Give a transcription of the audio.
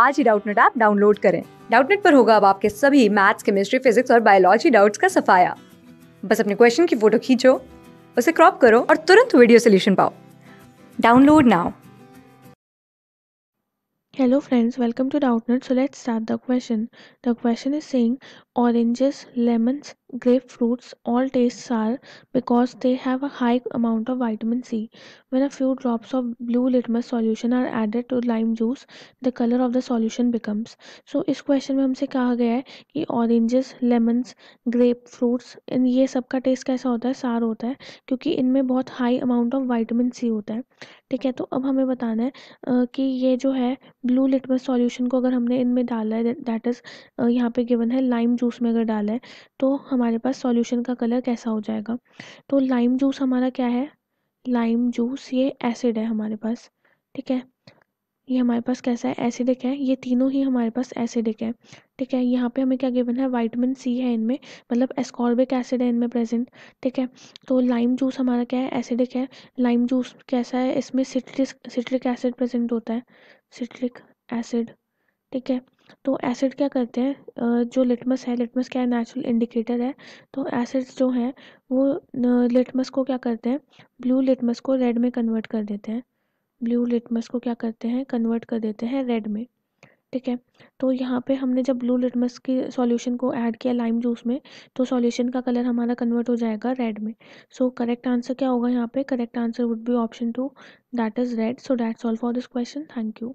आज ही Doubtnut app download करें डाउटनेट पर होगा अब आपके सभी मैथ्स केमिस्ट्री फिजिक्स और बायोलॉजी डाउट्स का सफाया बस अपने क्वेश्चन की फोटो खींचो उसे क्रॉप करो और तुरंत वीडियो सोल्यूशन पाओ download now Hello friends, welcome to DoubtNet. So let's start the question. The question is saying oranges, lemons, Grapefruit's all tastes sour because they have a high amount of vitamin C when a few drops of blue litmus solution are added to lime juice the colour of the solution becomes so इस question में हमसे कहा गया है कि oranges lemons grape fruits इन ये सब का टेस्ट कैसा होता है सार होता है क्योंकि इनमें बहुत high amount of vitamin C होता है ठीक है तो अब हमें बताना है कि ये जो है ब्लू लिटमस सॉल्यूशन को अगर हमने इनमें डाला है दैट इज़ यहाँ पे गिवन है लाइम जूस में अगर डाला है तो हम हमारे पास सॉल्यूशन का कलर कैसा हो जाएगा तो लाइम जूस हमारा क्या है लाइम जूस ये एसिड है हमारे पास ठीक है ये हमारे पास कैसा है एसिडिक है ये तीनों ही हमारे पास एसिडिक है ठीक है यहाँ पे हमें क्या गिवन है वाइटमिन सी है इनमें मतलब एस्कॉर्बिक एसिड है इनमें प्रेजेंट ठीक है तो लाइम जूस हमारा क्या है एसिडिक है लाइम जूस कैसा है इसमें सिट्रिक सिट्रिक एसिड प्रेजेंट होता है सिट्रिक एसिड ठीक है तो एसिड क्या करते हैं जो लिटमस है लिटमस क्या है नेचुरल इंडिकेटर है तो एसिड्स जो हैं वो लिटमस को क्या करते हैं ब्लू लिटमस को रेड में कन्वर्ट कर देते हैं ब्लू लिटमस को क्या करते हैं कन्वर्ट कर देते हैं रेड में ठीक है तो यहाँ पे हमने जब ब्लू लिटमस की सॉल्यूशन को ऐड किया लाइम जूस में तो सॉल्यूशन का कलर हमारा कन्वर्ट हो जाएगा रेड में सो करेक्ट आंसर क्या होगा यहाँ पे correct answer would be option two that is red so that's all for this question thank you